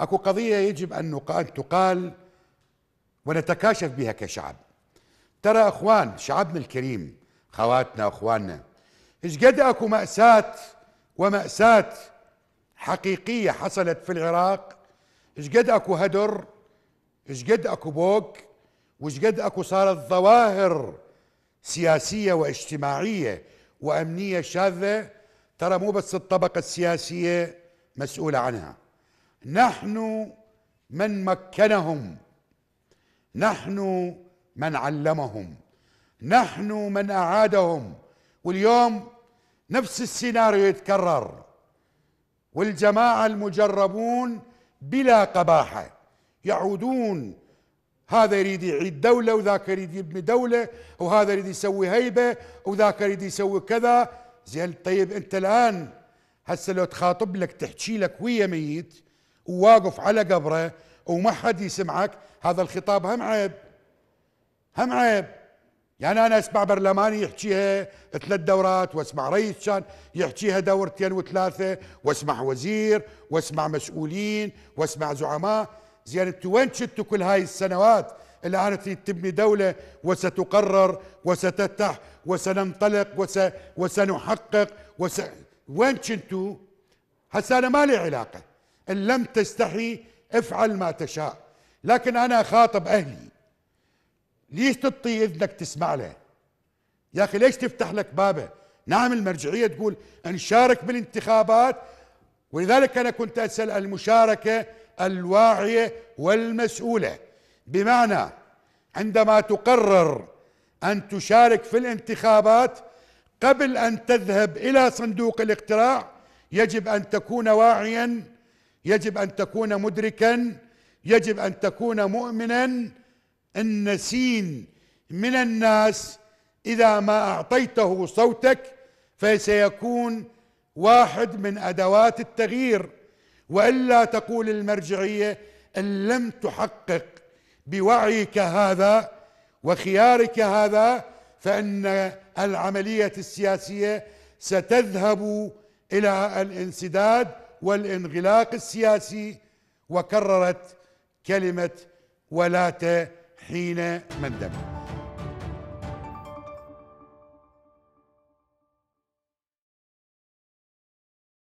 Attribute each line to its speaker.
Speaker 1: اكو قضيه يجب ان تقال ونتكاشف بها كشعب ترى اخوان شعبنا الكريم خواتنا اخواننا ايش قد اكو ماساه وماساه حقيقيه حصلت في العراق ايش قد اكو هدر ايش قد اكو بوك وايش قد اكو صارت ظواهر سياسيه واجتماعيه وامنيه شاذه ترى مو بس الطبقه السياسيه مسؤوله عنها نحن من مكنهم نحن من علمهم نحن من اعادهم واليوم نفس السيناريو يتكرر والجماعه المجربون بلا قباحه يعودون هذا يريد يعيد دوله وذاك يريد يبني دوله وهذا يريد يسوي هيبه وذاك يريد يسوي كذا زين طيب انت الان هسه لو تخاطب لك تحكي لك ويا ميت وواقف على قبره وما حد يسمعك هذا الخطاب هم عيب هم عيب يعني انا اسمع برلماني يحكيها ثلاث دورات واسمع رئيس كان يحكيها دورتين وثلاثه واسمع وزير واسمع مسؤولين واسمع زعماء زين انتوا وين شفتوا كل هاي السنوات اللي انا تريد تبني دوله وستقرر وستفتح وسننطلق وس وسنحقق وس وين كنتوا؟ هسه انا ما لي علاقه ان لم تستحي افعل ما تشاء لكن انا خاطب اهلي ليش تطي اذنك تسمع له يا اخي ليش تفتح لك بابه نعم المرجعيه تقول نشارك بالانتخابات ولذلك انا كنت اسال المشاركه الواعيه والمسؤوله بمعنى عندما تقرر ان تشارك في الانتخابات قبل ان تذهب الى صندوق الاقتراع يجب ان تكون واعيا يجب ان تكون مدركا يجب ان تكون مؤمنا ان سين من الناس اذا ما اعطيته صوتك فسيكون واحد من ادوات التغيير والا تقول المرجعيه ان لم تحقق بوعيك هذا وخيارك هذا فان العمليه السياسيه ستذهب الى الانسداد والانغلاق السياسي وكررت كلمه ولاة حين مندمت